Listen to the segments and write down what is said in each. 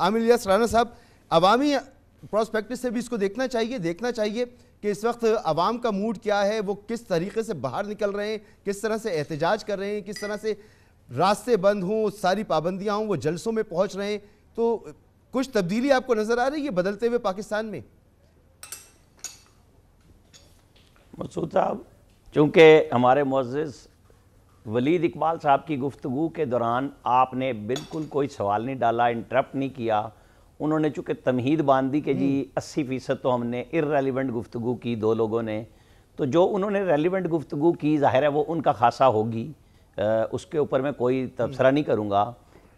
आमिर यास राना साहब अवामी प्रोस्पेक्टिव से भी इसको देखना चाहिए देखना चाहिए कि इस वक्त आवाम का मूड क्या है वो किस तरीके से बाहर निकल रहे हैं किस तरह से एहतजाज कर रहे हैं किस तरह से रास्ते बंद हों सारी पाबंदियाँ हों वो जलसों में पहुँच रहे हैं तो कुछ तब्दीली आपको नज़र आ रही है बदलते हुए पाकिस्तान में मसूद साहब चूँकि हमारे मोजिज वलीद इकबाल साहब की गुफ्तु के दौरान आपने बिल्कुल कोई सवाल नहीं डाला इंटरप्ट नहीं किया उन्होंने चूँकि तमहीद बांध दी कि जी हम्म। अस्सी फ़ीसद तो हमने इरेलीवेंट गुफ्तु की दो लोगों ने तो जो उन्होंने रेलिवेंट गुफ्तु की ज़ाहिर है वो उनका खासा होगी उसके ऊपर मैं कोई तबसरा हम्म। नहीं करूँगा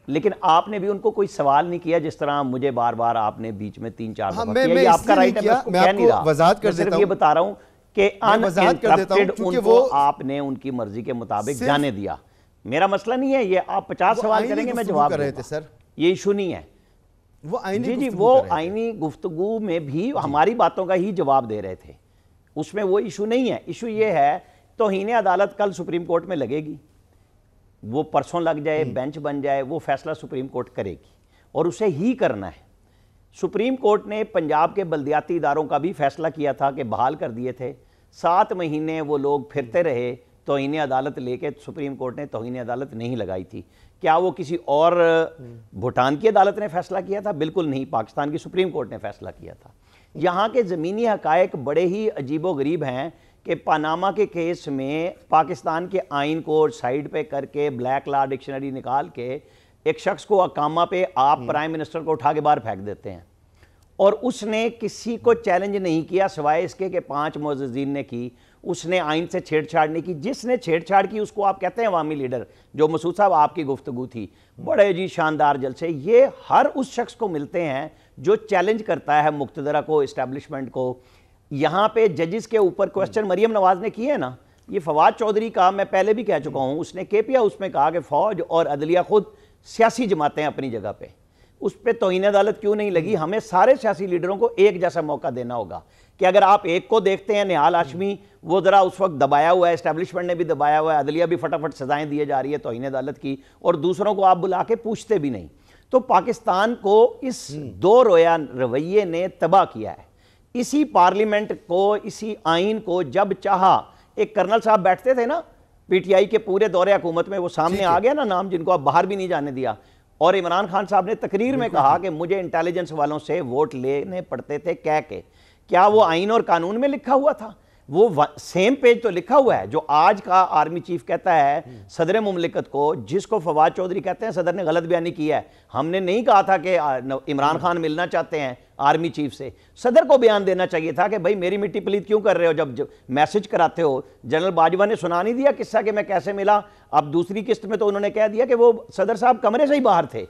लेकिन आपने भी उनको कोई सवाल नहीं किया जिस तरह मुझे बार बार आपने बीच में तीन चार हाँ, मैं, मैं आपका राइट है मैं आपको वजाहत कर देता हूँ ये बता रहा हूँ कि उनको वो आपने उनकी मर्जी के मुताबिक जाने दिया मेरा मसला नहीं है ये आप पचास सवाल करेंगे मैं जवाब कर रहे थे सर ये इशू नहीं है वो आईनी जी जी वो आईनी गुफ्तगु में भी हमारी बातों का ही जवाब दे रहे थे उसमें वो इशू नहीं है इशू ये है तो हीने अदालत कल सुप्रीम कोर्ट में लगेगी वो परसों लग जाए हम्म। बेंच बन जाए वो फैसला सुप्रीम कोर्ट करेगी और उसे ही करना है सुप्रीम कोर्ट ने पंजाब के बल्दियाती इदारों का भी फैसला किया था कि बहाल कर दिए थे सात महीने वो लोग फिरते रहे तोहन अदालत लेके सुप्रीम कोर्ट ने तोहनी अदालत नहीं लगाई थी क्या वो किसी और भूटान की अदालत ने फैसला किया था बिल्कुल नहीं पाकिस्तान की सुप्रीम कोर्ट ने फैसला किया था यहाँ के ज़मीनी हकायक बड़े ही अजीबो गरीब हैं कि पानामा के केस में पाकिस्तान के आइन को साइड पे करके ब्लैक ला डिक्शनरी निकाल के एक शख्स को अकामा पे आप हम्म। प्राइम मिनिस्टर को उठा के बाहर फेंक देते हैं और उसने किसी को चैलेंज नहीं किया सिवाय इसके कि पांच मोजीन ने की उसने आइन से छेड़छाड़ नहीं की जिसने छेड़छाड़ की उसको आप कहते हैं अवामी लीडर जो मसूद साहब आपकी गुफ्तु थी बड़े जी शानदार जलसे ये हर उस शख्स को मिलते हैं जो चैलेंज करता है मुख्तरा को इस्टेब्लिशमेंट को यहाँ पे जजेस के ऊपर क्वेश्चन हम्म। मरियम नवाज ने किए ना ये फवाद चौधरी का मैं पहले भी कह चुका हूँ उसने के पी हाउस में कहा कि फ़ौज और अदलिया खुद सियासी जमातें अपनी जगह पर उस पर तोहन अदालत क्यों नहीं लगी हम्म। हमें सारे सियासी लीडरों को एक जैसा मौका देना होगा कि अगर आप एक को देखते हैं निहाल आशमी हम्म। वो ज़रा उस वक्त दबाया हुआ है इस्टेब्लिशमेंट ने भी दबाया हुआ है अदलिया भी फटाफट सजाएं दिए जा रही है तोहन अदालत की और दूसरों को आप बुला के पूछते भी नहीं तो पाकिस्तान को इस हम्म। दो रोया रवैये ने तबाह किया है इसी पार्लियामेंट को इसी आइन को जब चाह एक कर्नल साहब बैठते थे ना पीटीआई के पूरे दौरे हुकूमत में वो सामने आ गया ना नाम जिनको आप बाहर भी नहीं जाने दिया और इमरान खान साहब ने तकरीर में कहा कि मुझे इंटेलिजेंस वालों से वोट लेने पड़ते थे कह के क्या वो आइन और कानून में लिखा हुआ था वो सेम पेज तो लिखा हुआ है जो आज का आर्मी चीफ कहता है सदर ममलिकत को जिसको फवाद चौधरी कहते हैं सदर ने गलत बयानी की है हमने नहीं कहा था कि इमरान खान मिलना चाहते हैं आर्मी चीफ से सदर को बयान देना चाहिए था कि भाई मेरी मिट्टी पलीत क्यों कर रहे हो जब, जब मैसेज कराते हो जनरल बाजवा ने सुना नहीं दिया किस्सा कि मैं कैसे मिला अब दूसरी किस्त में तो उन्होंने कह दिया कि वो सदर साहब कमरे से ही बाहर थे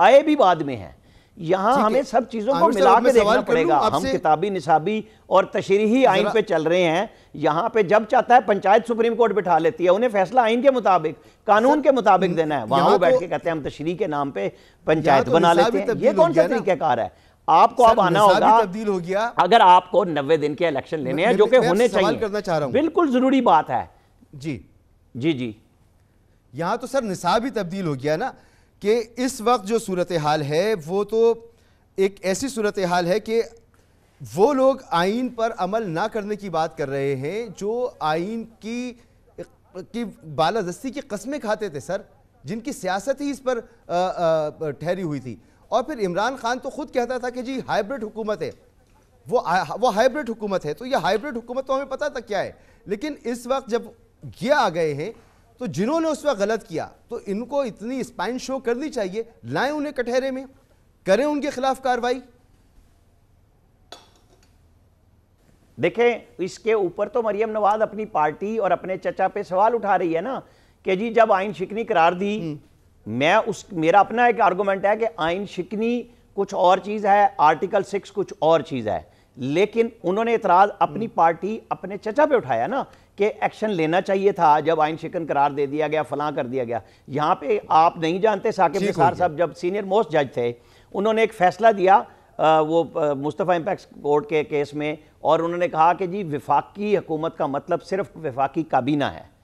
आए भी बाद में हैं यहाँ हमें सब चीज़ों को मिला के देखना पड़ेगा हम किताबी निसाबी और तशरी आइन पे चल रहे हैं यहाँ पे जब चाहता है पंचायत सुप्रीम कोर्ट बिठा लेती है उन्हें फैसला आइन के मुताबिक कानून के मुताबिक देना है वहां वो बैठ तो- के कहते हैं हम तशरी के नाम पे तो पंचायत बना लेते हैं ये कौन सा तरीक़ाकार है आपको अब आना होगा तब्दील हो गया अगर आपको नब्बे दिन के इलेक्शन लेने हैं जो कि होने चाहिए करना चाह रहा बिल्कुल ज़रूरी बात है जी जी जी यहाँ तो सर निसाब ही तब्दील हो गया ना कि इस वक्त जो सूरत हाल है वो तो एक ऐसी सूरत हाल है कि वो लोग आइन पर अमल ना करने की बात कर रहे हैं जो आइन की की बालादस्ती की कस्में खाते थे सर जिनकी सियासत ही इस पर ठहरी हुई थी और फिर इमरान खान तो खुद कहता था कि जी हाइब्रिड हुकूमत है वो वो हाइब्रिड हुकूमत है तो ये हाइब्रिड हुकूमत तो हमें पता था क्या है लेकिन इस वक्त जब ये आ गए हैं तो जिन्होंने उस वक्त गलत किया तो इनको इतनी स्पाइन शो करनी चाहिए लाएं उन्हें कटहरे में करें उनके खिलाफ कार्रवाई देखें इसके ऊपर तो मरियम नवाज अपनी पार्टी और अपने चचा पे सवाल उठा रही है ना कि जी जब आइन शिकनी करार दी हम्म। मैं उस मेरा अपना एक आर्गूमेंट है कि आइन शिकनी कुछ और चीज़ है आर्टिकल सिक्स कुछ और चीज़ है लेकिन उन्होंने इतराज अपनी हम्म। पार्टी अपने चचा पे उठाया ना कि एक्शन लेना चाहिए था जब आइन शिकन करार दे दिया गया फलां कर दिया गया यहाँ पे आप नहीं जानते साकिब निसार साहब जब सीनियर मोस्ट जज थे उन्होंने एक फैसला दिया आ, वो मुस्तफ़ा इम्पैक्स कोर्ट के केस में और उन्होंने कहा कि जी विफाकी हुकूमत का मतलब सिर्फ विफाकी काबीना है